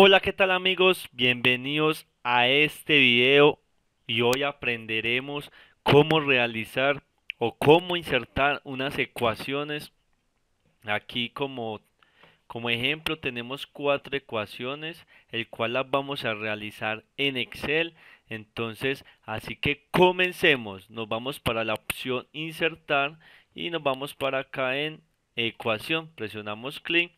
Hola, ¿qué tal amigos? Bienvenidos a este video y hoy aprenderemos cómo realizar o cómo insertar unas ecuaciones. Aquí como, como ejemplo tenemos cuatro ecuaciones, el cual las vamos a realizar en Excel. Entonces, así que comencemos. Nos vamos para la opción insertar y nos vamos para acá en ecuación. Presionamos clic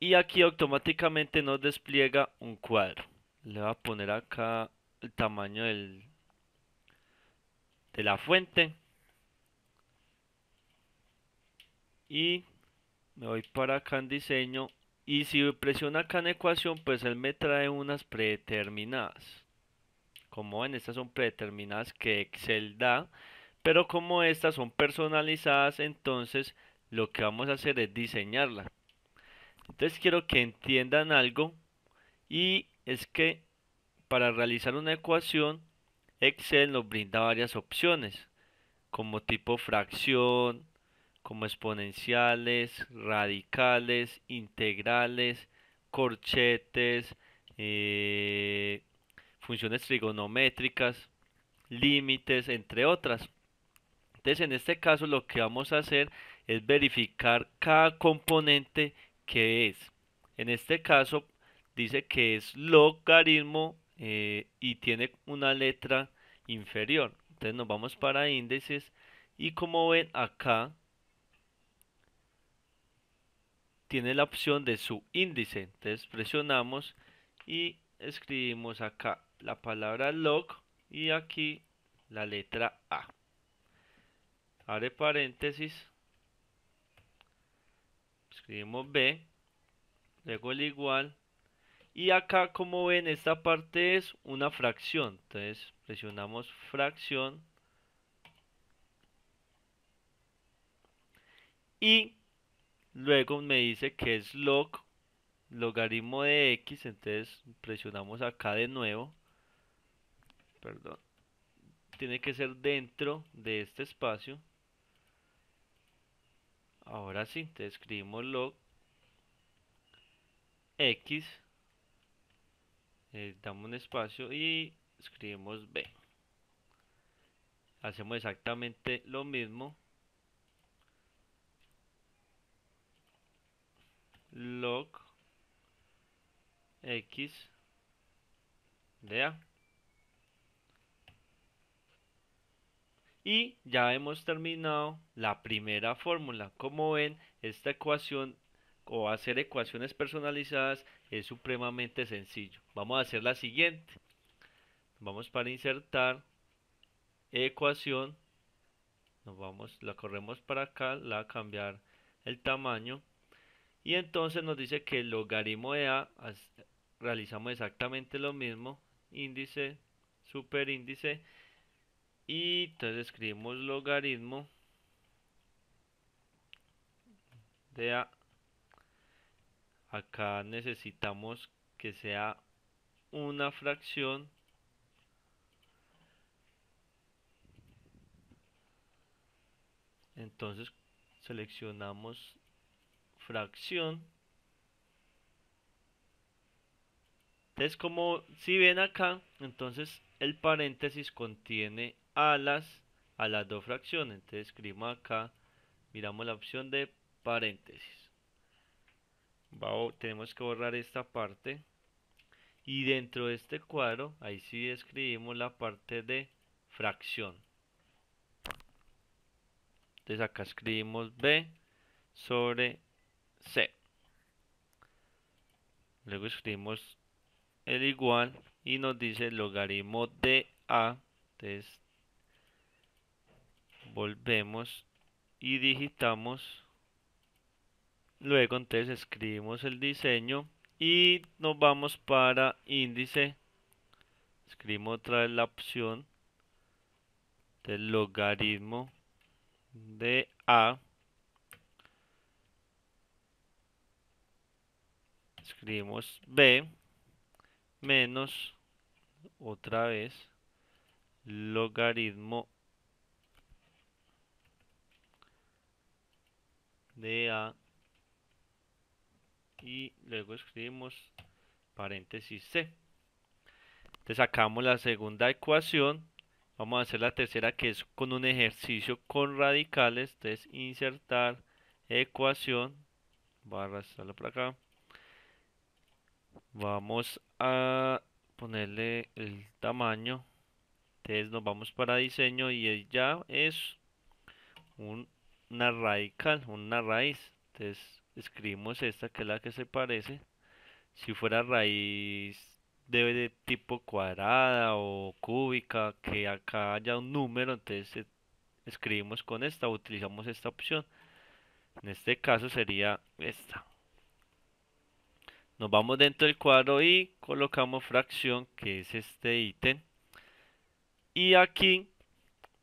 y aquí automáticamente nos despliega un cuadro. Le voy a poner acá el tamaño de la fuente. Y me voy para acá en diseño. Y si presiono acá en ecuación, pues él me trae unas predeterminadas. Como ven, estas son predeterminadas que Excel da. Pero como estas son personalizadas, entonces lo que vamos a hacer es diseñarlas. Entonces quiero que entiendan algo y es que para realizar una ecuación Excel nos brinda varias opciones como tipo fracción, como exponenciales, radicales, integrales, corchetes, eh, funciones trigonométricas, límites, entre otras. Entonces en este caso lo que vamos a hacer es verificar cada componente ¿qué es? En este caso dice que es logaritmo eh, y tiene una letra inferior. Entonces nos vamos para índices y como ven acá tiene la opción de su índice. Entonces presionamos y escribimos acá la palabra log y aquí la letra A. Abre paréntesis escribimos B, luego el igual, y acá como ven esta parte es una fracción, entonces presionamos fracción, y luego me dice que es log, logaritmo de x, entonces presionamos acá de nuevo, perdón, tiene que ser dentro de este espacio, Ahora sí, te escribimos log x, le eh, damos un espacio y escribimos b. Hacemos exactamente lo mismo. Log x de a. Y ya hemos terminado la primera fórmula. Como ven, esta ecuación o hacer ecuaciones personalizadas es supremamente sencillo. Vamos a hacer la siguiente. Vamos para insertar ecuación. Nos vamos, la corremos para acá, la cambiar el tamaño. Y entonces nos dice que el logaritmo de A realizamos exactamente lo mismo. Índice, superíndice y entonces escribimos logaritmo de A. Acá necesitamos que sea una fracción entonces seleccionamos fracción entonces como si ven acá entonces el paréntesis contiene alas a las dos fracciones. Entonces escribimos acá, miramos la opción de paréntesis. tenemos que borrar esta parte. Y dentro de este cuadro, ahí sí escribimos la parte de fracción. Entonces acá escribimos B sobre C. Luego escribimos el igual y nos dice logaritmo de A. Entonces volvemos y digitamos luego entonces escribimos el diseño y nos vamos para índice escribimos otra vez la opción del logaritmo de a escribimos b menos otra vez logaritmo de A y luego escribimos paréntesis C. Entonces sacamos la segunda ecuación. Vamos a hacer la tercera que es con un ejercicio con radicales. Entonces insertar ecuación. Voy a arrastrarlo acá. Vamos a ponerle el tamaño. Entonces nos vamos para diseño y ya es un una radical, una raíz. Entonces escribimos esta que es la que se parece. Si fuera raíz debe de tipo cuadrada o cúbica, que acá haya un número, entonces eh, escribimos con esta, utilizamos esta opción. En este caso sería esta. Nos vamos dentro del cuadro y colocamos fracción, que es este ítem. Y aquí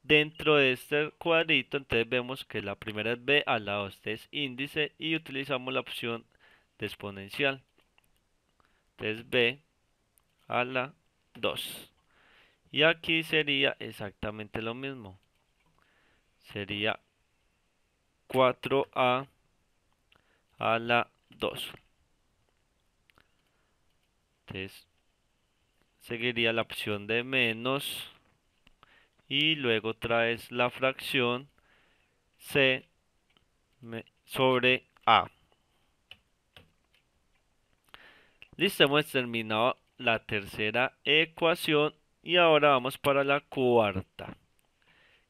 Dentro de este cuadrito, entonces vemos que la primera es b la la este es índice y utilizamos la opción de exponencial. Entonces b a la 2. Y aquí sería exactamente lo mismo. Sería 4a a la 2. Entonces seguiría la opción de menos y luego traes la fracción C sobre A. Listo, hemos terminado la tercera ecuación y ahora vamos para la cuarta,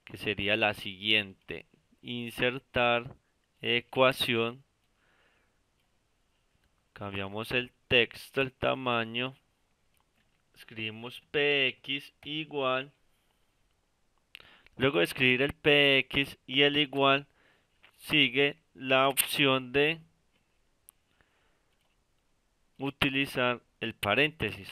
que sería la siguiente. Insertar ecuación. Cambiamos el texto, el tamaño. Escribimos px igual Luego de escribir el px y el igual, sigue la opción de utilizar el paréntesis.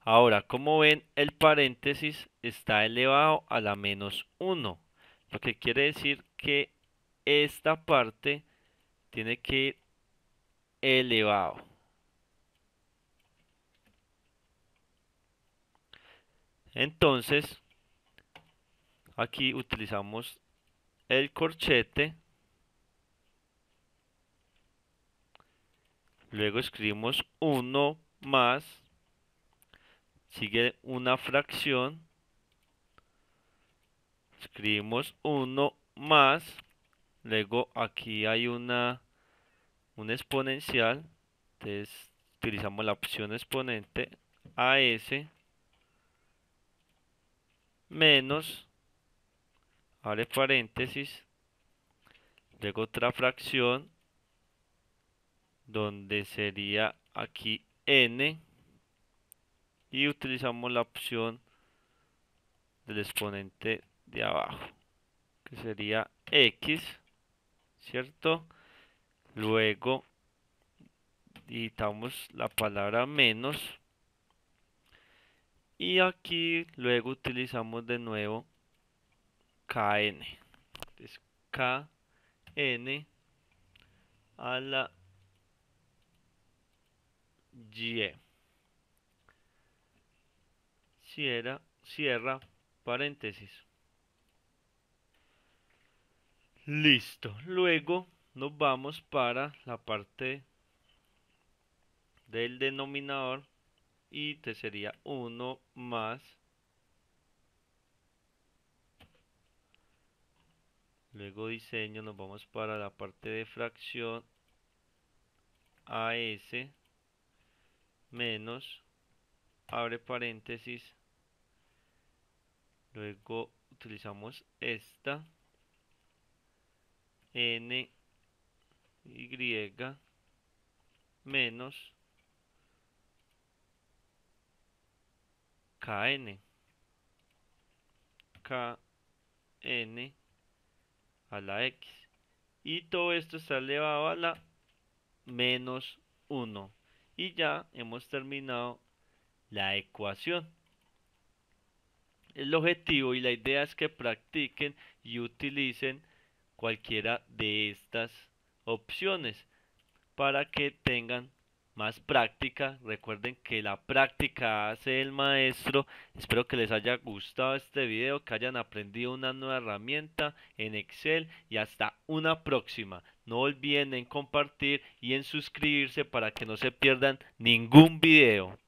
Ahora, como ven, el paréntesis está elevado a la menos 1, lo que quiere decir que esta parte tiene que ir elevado. Entonces, aquí utilizamos el corchete. Luego escribimos 1 más. Sigue una fracción. Escribimos 1 más. Luego aquí hay una un exponencial. Entonces utilizamos la opción exponente AS menos, abre paréntesis, luego otra fracción donde sería aquí n y utilizamos la opción del exponente de abajo que sería x cierto luego digitamos la palabra menos y aquí luego utilizamos de nuevo kn Entonces, kn a la y cierra, cierra paréntesis listo luego nos vamos para la parte del denominador y te sería 1 más luego diseño nos vamos para la parte de fracción AS menos abre paréntesis luego utilizamos esta n y menos kn kn a la x y todo esto está elevado a la menos 1 y ya hemos terminado la ecuación el objetivo y la idea es que practiquen y utilicen cualquiera de estas opciones para que tengan más práctica. Recuerden que la práctica hace el maestro. Espero que les haya gustado este video, que hayan aprendido una nueva herramienta en Excel y hasta una próxima. No olviden en compartir y en suscribirse para que no se pierdan ningún video.